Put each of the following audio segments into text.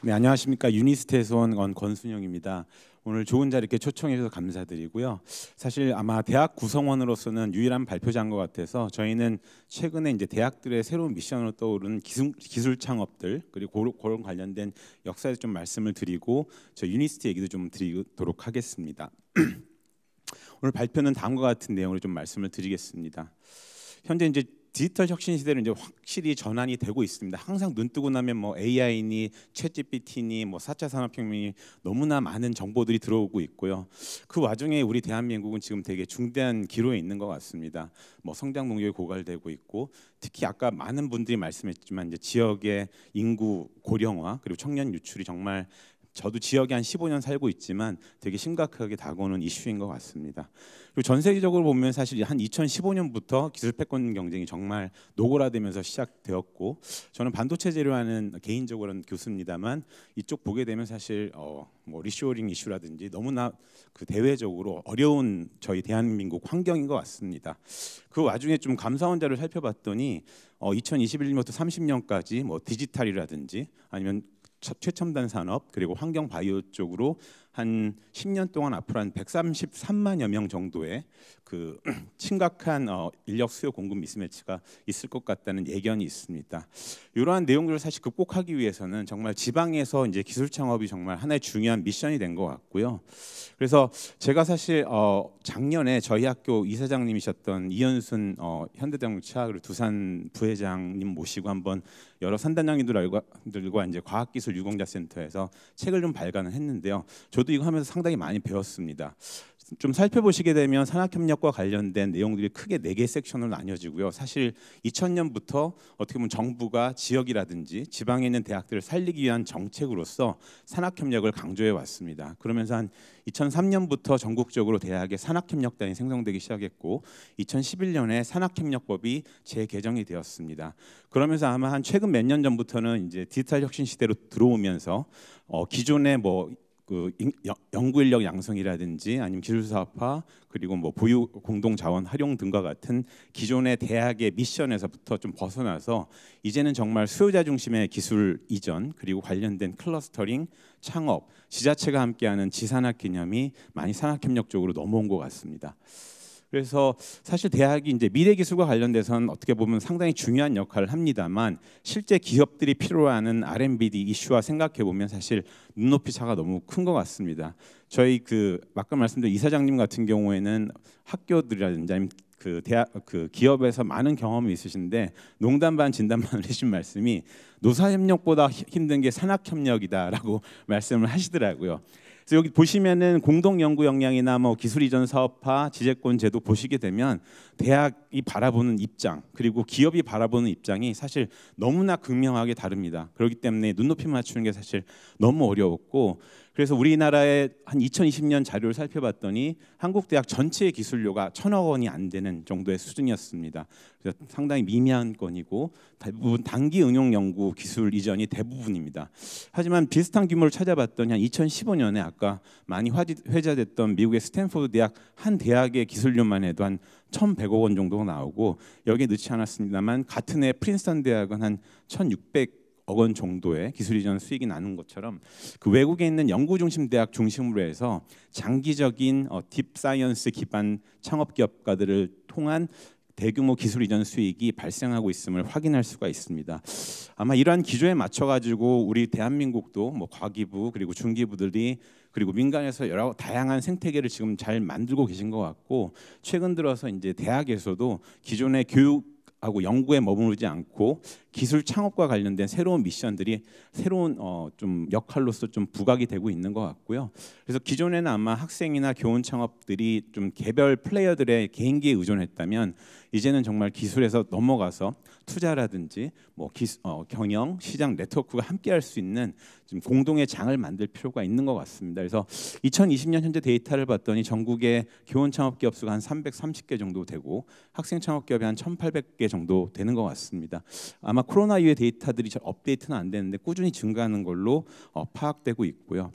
네, 안녕하십니까. 유니스트에서 온 권순영입니다. 오늘 좋은 자리 이 초청해 주셔서 감사드리고요. 사실 아마 대학 구성원으로서는 유일한 발표자인 것 같아서 저희는 최근에 이제 대학들의 새로운 미션으로 떠오른 기술, 기술 창업들 그리고 그런 관련된 역사에 좀 말씀을 드리고 저 유니스트 얘기도 좀 드리도록 하겠습니다. 오늘 발표는 다음과 같은 내용으로 좀 말씀을 드리겠습니다. 현재 이제 디지털 혁신 시대는 이제 확실히 전환이 되고 있습니다. 항상 눈 뜨고 나면 뭐 AI니 챗GPT니 뭐 4차 산업혁명이 너무나 많은 정보들이 들어오고 있고요. 그 와중에 우리 대한민국은 지금 되게 중대한 기로에 있는 것 같습니다. 뭐 성장 동력이 고갈되고 있고 특히 아까 많은 분들이 말씀했지만 이제 지역의 인구 고령화 그리고 청년 유출이 정말 저도 지역에 한 15년 살고 있지만 되게 심각하게 다가오는 이슈인 것 같습니다. 그리고 전 세계적으로 보면 사실 한 2015년부터 기술 패권 경쟁이 정말 노골화되면서 시작되었고 저는 반도체 재료하는 개인적으로는 교수입니다만 이쪽 보게 되면 사실 어, 뭐 리쇼링 이슈라든지 너무나 그 대외적으로 어려운 저희 대한민국 환경인 것 같습니다. 그 와중에 좀 감사원자를 살펴봤더니 어, 2021년부터 30년까지 뭐 디지털이라든지 아니면 최첨단 산업 그리고 환경 바이오 쪽으로 한 10년 동안 앞으로 한 133만여 명 정도의 그 심각한 어, 인력 수요 공급 미스매치가 있을 것 같다는 예견이 있습니다. 이러한 내용들을 사실 극복하기 위해서는 정말 지방에서 이제 기술 창업이 정말 하나의 중요한 미션이 된 것 같고요. 그래서 제가 사실 어, 작년에 저희 학교 이사장님이셨던 이현순 어, 현대자동차 그리고 두산 부회장님 모시고 한번 여러 산단장님들과 이제 과학기술 유공자 센터에서 책을 좀 발간을 했는데요. 저도 연도 이거 하면서 상당히 많이 배웠습니다. 좀 살펴보시게 되면 산학협력과 관련된 내용들이 크게 네개 섹션으로 나뉘어지고요. 사실 2000년부터 어떻게 보면 정부가 지역이라든지 지방에 있는 대학들을 살리기 위한 정책으로서 산학협력을 강조해 왔습니다. 그러면서 한 2003년부터 전국적으로 대학의 산학협력단이 생성되기 시작했고 2011년에 산학협력법이 재개정이 되었습니다. 그러면서 아마 한 최근 몇 년 전부터는 이제 디지털 혁신 시대로 들어오면서 어, 기존의 뭐그 연구 인력 양성이라든지 아니면 기술 사업화 그리고 뭐 보유 공동 자원 활용 등과 같은 기존의 대학의 미션에서부터 좀 벗어나서 이제는 정말 수요자 중심의 기술 이전 그리고 관련된 클러스터링 창업 지자체가 함께하는 지산학 개념이 많이 산학협력 쪽으로 넘어온 것 같습니다. 그래서 사실 대학이 이제 미래 기술과 관련돼서는 어떻게 보면 상당히 중요한 역할을 합니다만 실제 기업들이 필요하는 R&D 이슈와 생각해 보면 사실 눈높이 차가 너무 큰 것 같습니다. 저희 그 아까 말씀드린 이사장님 같은 경우에는 학교들이라든지 아니면 그 대학 그 기업에서 많은 경험이 있으신데 농담 반 진담 반을 하신 말씀이 노사 협력보다 힘든 게 산학 협력이다라고 말씀을 하시더라고요. 그래서 여기 보시면은 공동 연구 역량이나 뭐 기술 이전 사업화, 지재권 제도 보시게 되면 대학이 바라보는 입장 그리고 기업이 바라보는 입장이 사실 너무나 극명하게 다릅니다. 그렇기 때문에 눈높이 맞추는 게 사실 너무 어려웠고 그래서 우리나라의 한 2020년 자료를 살펴봤더니 한국 대학 전체의 기술료가 천억 원이 안 되는 정도의 수준이었습니다. 그래서 상당히 미미한 건이고 대부분 단기 응용 연구 기술 이전이 대부분입니다. 하지만 비슷한 규모를 찾아봤더니 한 2015년에 아까 많이 회자됐던 미국의 스탠포드 대학 한 대학의 기술료만 해도 한 1,100억 원 정도 나오고 여기에 넣지 않았습니다만 같은 해 프린스턴 대학은 한1,600 억원 정도의 기술 이전 수익이 나는 것처럼 그 외국에 있는 연구 중심 대학 중심으로 해서 장기적인 어, 딥 사이언스 기반 창업 기업가들을 통한 대규모 기술 이전 수익이 발생하고 있음을 확인할 수가 있습니다. 아마 이러한 기조에 맞춰 가지고 우리 대한민국도 뭐 과기부 그리고 중기부들이 그리고 민간에서 여러 다양한 생태계를 지금 잘 만들고 계신 것 같고 최근 들어서 이제 대학에서도 기존의 교육 하고 연구에 머무르지 않고 기술 창업과 관련된 새로운 미션들이 새로운 어, 좀 역할로서 좀 부각이 되고 있는 것 같고요. 그래서 기존에는 아마 학생이나 교원 창업들이 좀 개별 플레이어들의 개인기에 의존했다면 이제는 정말 기술에서 넘어가서 투자라든지 뭐기 어, 경영, 시장 네트워크가 함께할 수 있는 좀 공동의 장을 만들 필요가 있는 것 같습니다. 그래서 2020년 현재 데이터를 봤더니 전국의 교원 창업 기업 수가 한 330개 정도 되고 학생 창업 기업이 한 1,800개 정도 되는 것 같습니다. 아마 코로나 이후의 데이터들이 잘 업데이트는 안 되는데 꾸준히 증가하는 걸로 어, 파악되고 있고요.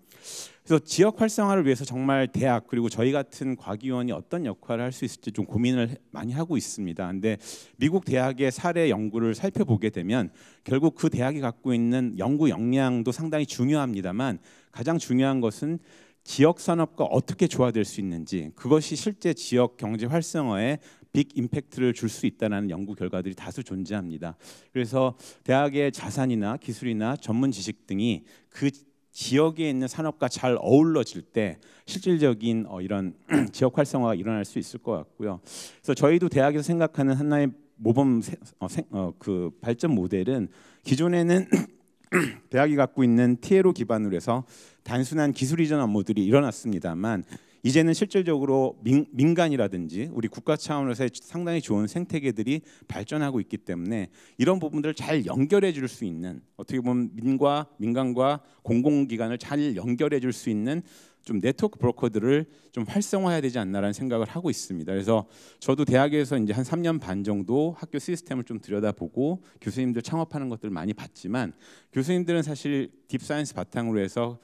그래서 지역 활성화를 위해서 정말 대학 그리고 저희 같은 과기원이 어떤 역할을 할 수 있을지 좀 고민을 많이 하고 있습니다. 근데 미국 대학의 사례 연구를 살펴보게 되면 결국 그 대학이 갖고 있는 연구 역량도 상당히 중요합니다만 가장 중요한 것은 지역 산업과 어떻게 조화될 수 있는지 그것이 실제 지역 경제 활성화에 빅 임팩트를 줄 수 있다는 연구 결과들이 다수 존재합니다. 그래서 대학의 자산이나 기술이나 전문 지식 등이 그 지역에 있는 산업과 잘어우러질때 실질적인 어, 이런 지역 활성화가 일어날 수 있을 것 같고요. 그래서 저희도 대학에서 생각하는 하나의 모범 어, 생, 어, 그 발전 모델은 기존에는 대학이 갖고 있는 TLO 기반으로 해서 단순한 기술 이전 업무들이 일어났습니다만 이제는 실질적으로 민, 간이라든지 우리 국가 차원에서 상당히 좋은 생태계들이 발전하고 있기 때문에 이런 부분들을 잘 연결해 줄 수 있는 어떻게 보면 민과 민간과 공공기관을 잘 연결해 줄 수 있는 좀 네트워크 브로커들을 좀 활성화해야 되지 않나라는 생각을 하고 있습니다. 그래서 저도 대학에서 이제 한 3년 반 정도 학교 시스템을 좀 들여다보고 교수님들 창업하는 것들을 많이 봤지만 교수님들은 사실 딥사이언스 바탕으로 해서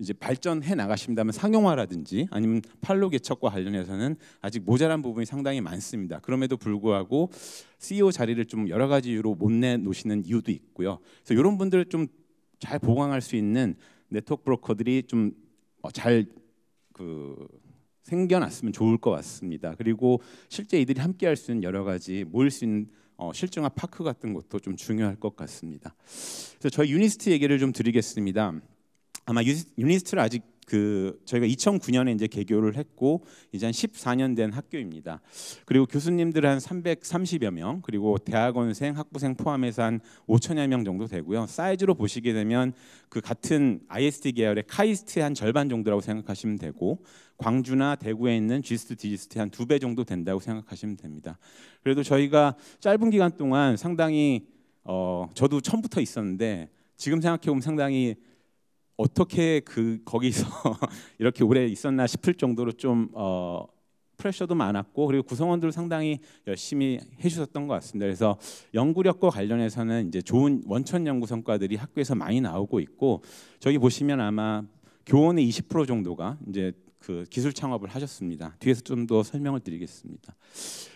이제 발전해 나가신다면 상용화라든지 아니면 팔로 개척과 관련해서는 아직 모자란 부분이 상당히 많습니다. 그럼에도 불구하고 CEO 자리를 좀 여러 가지 이유로 못 내놓으시는 이유도 있고요. 그래서 이런 분들을 좀 잘 보강할 수 있는 네트워크 브로커들이 좀 어, 잘그 생겨났으면 좋을 것 같습니다. 그리고 실제 이들이 함께할 수 있는 여러 가지 모일 수 있는 어, 실증화 파크 같은 것도 좀 중요할 것 같습니다. 그래서 저희 유니스트 얘기를 좀 드리겠습니다. 아마 유니스트를 아직 그 저희가 2009년에 이제 개교를 했고 이제 한 14년 된 학교입니다. 그리고 교수님들 한 330여 명, 그리고 대학원생, 학부생 포함해서 한 5천여 명 정도 되고요. 사이즈로 보시게 되면 그 같은 IST 계열의 카이스트의 한 절반 정도라고 생각하시면 되고 광주나 대구에 있는 G스트, 디지스트 한두 배 정도 된다고 생각하시면 됩니다. 그래도 저희가 짧은 기간 동안 상당히 어, 저도 처음부터 있었는데 지금 생각해 보면 상당히 어떻게 그 거기서 이렇게 오래 있었나 싶을 정도로 좀 어, 프레셔도 많았고 그리고 구성원들 상당히 열심히 해주셨던 것 같습니다. 그래서 연구력과 관련해서는 이제 좋은 원천 연구 성과들이 학교에서 많이 나오고 있고 저기 보시면 아마 교원의 20% 정도가 이제 그 기술 창업을 하셨습니다. 뒤에서 좀 더 설명을 드리겠습니다.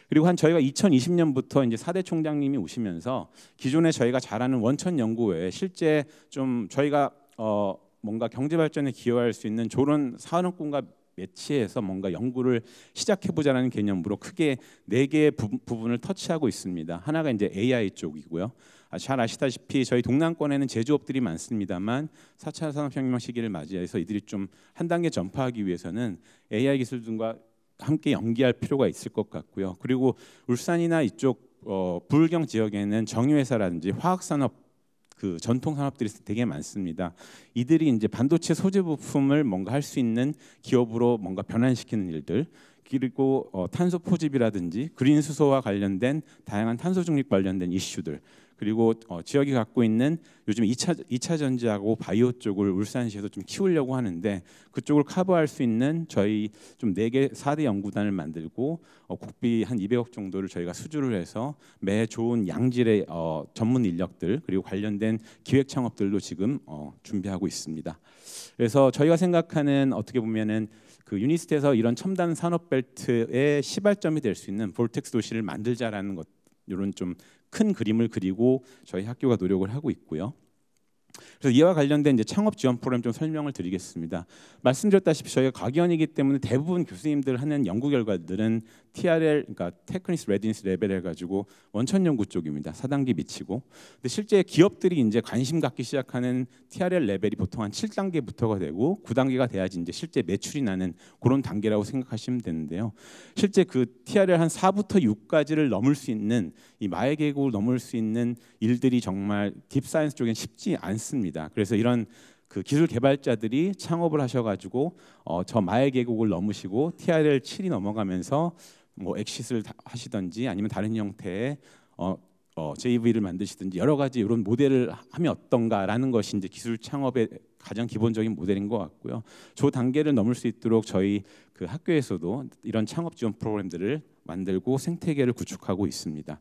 그리고 한 저희가 2020년부터 이제 사대 총장님이 오시면서 기존에 저희가 잘하는 원천 연구 외에 실제 좀 저희가 어 뭔가 경제 발전에 기여할 수 있는 저런 산업군과 매치해서 뭔가 연구를 시작해 보자라는 개념으로 크게 네 개의 부, 분을 터치하고 있습니다. 하나가 이제 AI 쪽이고요. 아, 잘 아시다시피 저희 동남권에는 제조업들이 많습니다만 4차 산업혁명 시기를 맞이해서 이들이 좀 한 단계 전파하기 위해서는 AI 기술 등과 함께 연기할 필요가 있을 것 같고요. 그리고 울산이나 이쪽 어, 부경 지역에는 정유회사라든지 화학산업 그 전통 산업들이 되게 많습니다. 이들이 이제 반도체 소재 부품을 뭔가 할 수 있는 기업으로 뭔가 변환시키는 일들 그리고 어, 탄소 포집이라든지 그린 수소와 관련된 다양한 탄소 중립 관련된 이슈들 그리고 어, 지역이 갖고 있는 요즘 2차, 2차 전지하고 바이오 쪽을 울산시에서 좀 키우려고 하는데 그쪽을 커버할 수 있는 저희 좀 네개 4대 연구단을 만들고 어, 국비 한 200억 정도를 저희가 수주를 해서 매 좋은 양질의 어, 전문 인력들 그리고 관련된 기획 창업들도 지금 어, 준비하고 있습니다. 그래서 저희가 생각하는 어떻게 보면은 그 유니스트에서 이런 첨단 산업 벨트의 시발점이 될 수 있는 볼텍스 도시를 만들자라는 것 이런 좀큰 그림을 그리고 저희 학교가 노력을 하고 있고요. 그래서 이와 관련된 이제 창업 지원 프로그램 좀 설명을 드리겠습니다. 말씀드렸다시피 저희가 과기원이기 때문에 대부분 교수님들 하는 연구 결과들은 TRL 그러니까 테크니스 레디니스 레벨 해가지고 원천 연구 쪽입니다. 4단계 미치고. 근데 실제 기업들이 이제 관심 갖기 시작하는 TRL 레벨이 보통 한 7단계부터가 되고 9단계가 돼야지 이제 실제 매출이 나는 그런 단계라고 생각하시면 되는데요. 실제 그 TRL 한 4부터 6까지를 넘을 수 있는 이 마의 계곡을 넘을 수 있는 일들이 정말 딥사이언스 쪽엔 쉽지 않습니다. 많습니다. 그래서 이런 그 기술 개발자들이 창업을 하셔가지고 어, 저 마일 계곡을 넘으시고 TRL 7이 넘어가면서 뭐엑스를 하시든지 아니면 다른 형태의 어, 어, JV를 만드시든지 여러 가지 이런 모델을 하면 어떤가라는 것이 이제 기술 창업의 가장 기본적인 모델인 것 같고요. 저 단계를 넘을 수 있도록 저희 그 학교에서도 이런 창업 지원 프로그램들을 만들고 생태계를 구축하고 있습니다.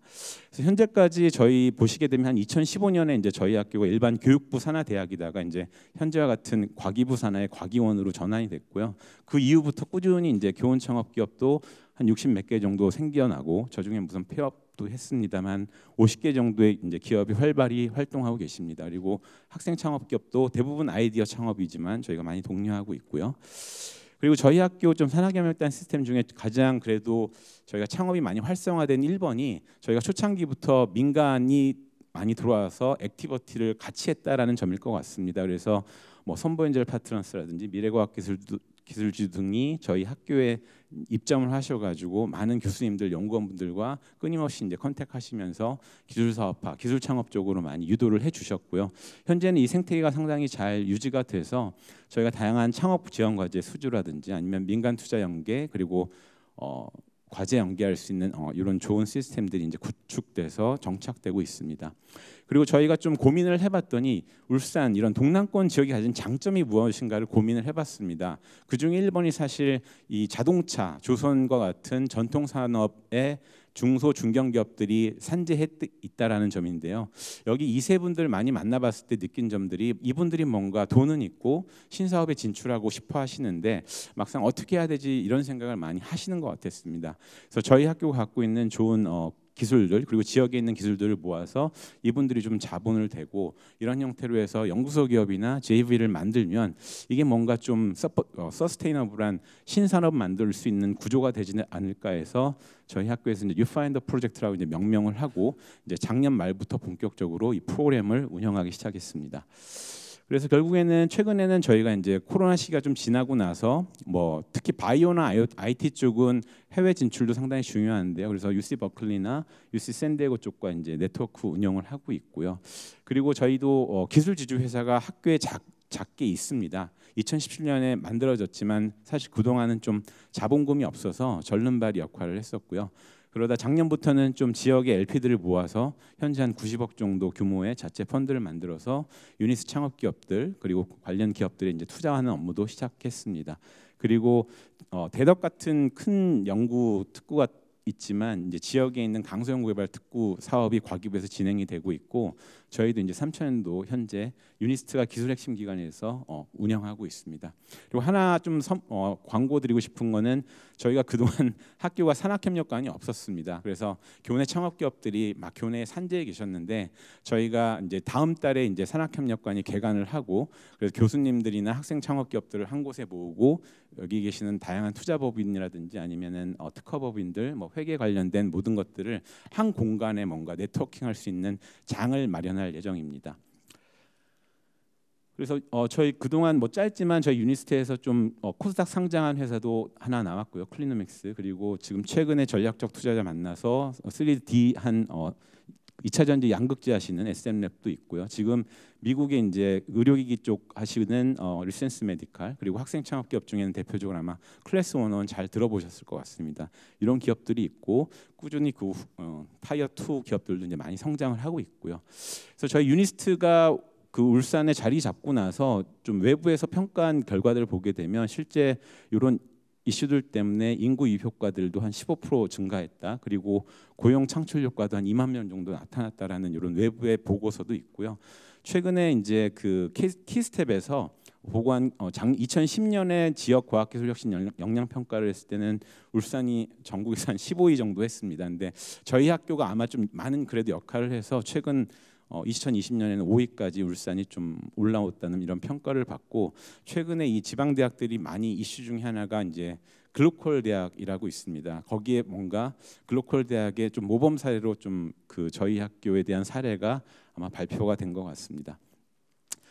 그래서 현재까지 저희 보시게 되면 한 2015년에 이제 저희 학교가 일반 교육부 산하 대학이다가 이제 현재와 같은 과기부 산하의 과기원으로 전환이 됐고요. 그 이후부터 꾸준히 이제 교원 창업 기업도 한 60몇 개 정도 생겨나고 저중에 무슨 폐업도 했습니다만 50개 정도의 이제 기업이 활발히 활동하고 계십니다. 그리고 학생 창업 기업도 대부분 아이디어 창업이지만 저희가 많이 독려하고 있고요. 그리고 저희 학교 좀 산학협력단 시스템 중에 가장 그래도 저희가 창업이 많이 활성화된 1번이 저희가 초창기부터 민간이 많이 들어와서 액티버티를 같이 했다라는 점일 것 같습니다. 그래서 뭐 선보인젤 파트너스라든지 미래과학기술 기술지 등이 저희 학교에 입점을 하셔가지고 많은 교수님들 연구원분들과 끊임없이 이제 컨택하시면서 기술 사업화, 기술 창업 쪽으로 많이 유도를 해주셨고요. 현재는 이 생태계가 상당히 잘 유지가 돼서 저희가 다양한 창업 지원 과제 수주라든지 아니면 민간 투자 연계 그리고 어, 과제 연계할 수 있는 어, 이런 좋은 시스템들이 이제 구축돼서 정착되고 있습니다. 그리고 저희가 좀 고민을 해봤더니 울산 이런 동남권 지역이 가진 장점이 무엇인가를 고민을 해봤습니다. 그중 에 1번이 사실 이 자동차, 조선과 같은 전통 산업의 중소 중견 기업들이 산재해 있다라는 점인데요. 여기 이 세 분들 많이 만나봤을 때 느낀 점들이 이분들이 뭔가 돈은 있고 신사업에 진출하고 싶어 하시는데 막상 어떻게 해야 되지 이런 생각을 많이 하시는 것 같았습니다. 그래서 저희 학교가 갖고 있는 좋은 어, 기술들 그리고 지역에 있는 기술들을 모아서 이분들이 좀 자본을 대고 이런 형태로 해서 연구소 기업이나 JV를 만들면 이게 뭔가 좀 서포, 어, 서스테이너블한 신산업 만들 수 있는 구조가 되지 않을까 해서 저희 학교에서 이제 유파인더 프로젝트라고 이제 명명을 하고 이제 작년 말부터 본격적으로 이 프로그램을 운영하기 시작했습니다. 그래서 결국에는 최근에는 저희가 이제 코로나 시기가 좀 지나고 나서 뭐 특히 바이오나 IT 쪽은 해외 진출도 상당히 중요한데요. 그래서 UC 버클리나 UC 샌디에고 쪽과 이제 네트워크 운영을 하고 있고요. 그리고 저희도 어, 기술 지주 회사가 학교에 작, 작게 있습니다. 2017년에 만들어졌지만 사실 그동안은 좀 자본금이 없어서 절름발이 역할을 했었고요. 그러다 작년부터는 좀 지역의 LP들을 모아서 현재 한 90억 정도 규모의 자체 펀드를 만들어서 유니스 창업 기업들 그리고 관련 기업들이 이제 투자하는 업무도 시작했습니다. 그리고 어, 대덕 같은 큰 연구 특구가 있지만 이제 지역에 있는 강소연구개발 특구 사업이 과기부에서 진행이 되고 있고 저희도 이제 삼천도 현재 유니스트가 기술 핵심 기관에서 어, 운영하고 있습니다. 그리고 하나 좀 섬, 어, 광고 드리고 싶은 거는 저희가 그동안 학교가 산학협력관이 없었습니다. 그래서 교내 창업기업들이 막교내 산재에 계셨는데 저희가 이제 다음 달에 이제 산학협력관이 개관을 하고 그래서 교수님들이나 학생 창업기업들을 한 곳에 모으고 여기 계시는 다양한 투자법인이라든지 아니면은 어, 특허법인들 뭐 회계 관련된 모든 것들을 한 공간에 뭔가 네트워킹할 수 있는 장을 마련할 마련할 예정입니다. 그래서 어, 저희 그동안 뭐 짧지만 저희 유니스트에서 좀 어, 코스닥 상장한 회사도 하나 남았고요. 클리노맥스 그리고 지금 최근에 전략적 투자자 만나서 3D 어, 한 어, 2차 전지 양극재 하시는 SM랩도 있고요. 지금 미국의 이제 의료기기 쪽 하시는 어, 리센스 메디칼 그리고 학생 창업기업 중에는 대표적으로 아마 클래스 원원 잘 들어보셨을 것 같습니다. 이런 기업들이 있고 꾸준히 그 어, 타이어 2 기업들도 이제 많이 성장을 하고 있고요. 그래서 저희 유니스트가 그 울산에 자리 잡고 나서 좀 외부에서 평가한 결과들을 보게 되면 실제 이런 이슈들 때문에 인구 유입 효과들도 한 15% 증가했다. 그리고 고용 창출 효과도 한 2만 명 정도 나타났다라는 이런 외부의 보고서도 있고요. 최근에 이제 그 키스텝에서 보관 어, 장, 2010년에 지역 과학기술 혁신 역량 평가를 했을 때는 울산이 전국에서 한 15위 정도 했습니다. 근데 저희 학교가 아마 좀 많은 그래도 역할을 해서 최근 2020년에는 어, 5위까지 울산이 좀 올라왔다는 이런 평가를 받고 최근에 이 지방 대학들이 많이 이슈 중 하나가 이제 글로컬 대학이라고 있습니다. 거기에 뭔가 글로컬 대학의 좀 모범 사례로 좀 그 저희 학교에 대한 사례가 아마 발표가 된 것 같습니다.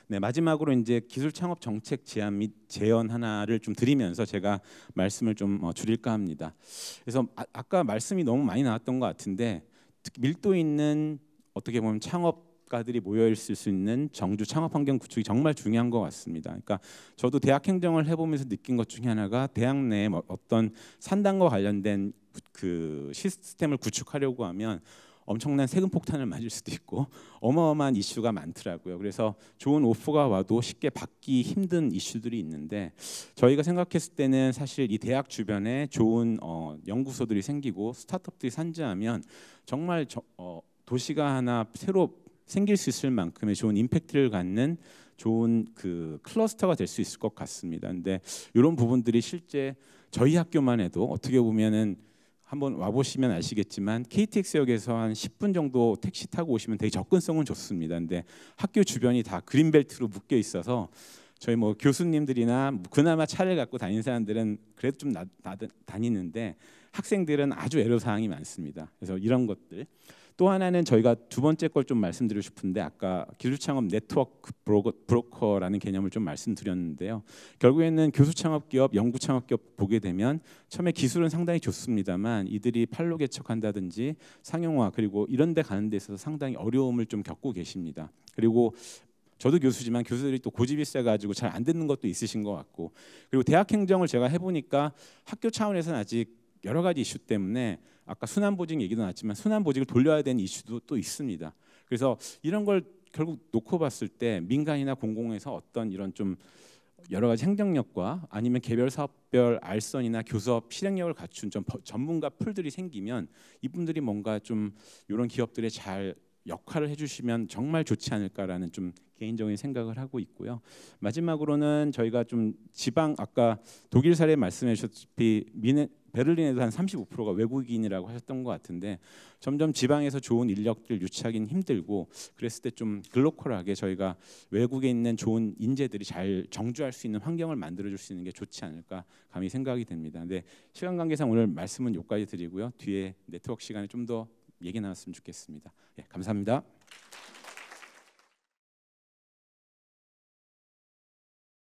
네, 마지막으로 이제 기술 창업 정책 제안 및 제언 하나를 좀 드리면서 제가 말씀을 좀 어, 줄일까 합니다. 그래서 아, 아까 말씀이 너무 많이 나왔던 것 같은데 밀도 있는 어떻게 보면 창업 작가들이 모여 있을 수 있는 정주 창업 환경 구축이 정말 중요한 것 같습니다. 그러니까 저도 대학 행정을 해보면서 느낀 것 중에 하나가 대학 내 뭐 어떤 산당과 관련된 그 시스템을 구축하려고 하면 엄청난 세금 폭탄을 맞을 수도 있고 어마어마한 이슈가 많더라고요. 그래서 좋은 오퍼가 와도 쉽게 받기 힘든 이슈들이 있는데 저희가 생각했을 때는 사실 이 대학 주변에 좋은 어, 연구소들이 생기고 스타트업들이 산재하면 정말 저, 어, 도시가 하나 새로 생길 수 있을 만큼의 좋은 임팩트를 갖는 좋은 그 클러스터가 될 수 있을 것 같습니다. 근데 이런 부분들이 실제 저희 학교만 해도 어떻게 보면은 한번 와보시면 아시겠지만 KTX역에서 한 10분 정도 택시 타고 오시면 되게 접근성은 좋습니다. 근데 학교 주변이 다 그린벨트로 묶여 있어서 저희 뭐 교수님들이나 그나마 차를 갖고 다니는 사람들은 그래도 좀 나, 나, 다니는데 학생들은 아주 애로사항이 많습니다. 그래서 이런 것들 또 하나는 저희가 두 번째 걸 좀 말씀드리고 싶은데 아까 기술 창업 네트워크 브로커, 라는 개념을 좀 말씀드렸는데요. 결국에는 교수 창업 기업, 연구 창업 기업 보게 되면 처음에 기술은 상당히 좋습니다만 이들이 팔로 개척한다든지 상용화 그리고 이런 데 가는 데 있어서 상당히 어려움을 좀 겪고 계십니다. 그리고 저도 교수지만 교수들이 또 고집이 세가지고 잘 안 듣는 것도 있으신 것 같고 그리고 대학 행정을 제가 해보니까 학교 차원에서는 아직 여러 가지 이슈 때문에 아까 순환 보직 얘기도 나왔지만 순환 보직을 돌려야 되는 이슈도 또 있습니다. 그래서 이런 걸 결국 놓고 봤을 때 민간이나 공공에서 어떤 이런 좀 여러 가지 행정력과 아니면 개별 사업별 알선이나 교섭 실행력을 갖춘 좀 전문가 풀들이 생기면 이분들이 뭔가 좀 이런 기업들에 잘 역할을 해주시면 정말 좋지 않을까라는 좀 개인적인 생각을 하고 있고요. 마지막으로는 저희가 좀 지방 아까 독일 사례 말씀해 주셨듯이 미네, 베를린에도 한 35%가 외국인이라고 하셨던 것 같은데 점점 지방에서 좋은 인력들 유치하기는 힘들고 그랬을 때 좀 글로컬하게 저희가 외국에 있는 좋은 인재들이 잘 정주할 수 있는 환경을 만들어줄 수 있는 게 좋지 않을까 감히 생각이 됩니다. 근데 네, 시간 관계상 오늘 말씀은 여기까지 드리고요. 뒤에 네트워크 시간에 좀더 얘기 나왔으면 좋겠습니다. 예, 감사합니다.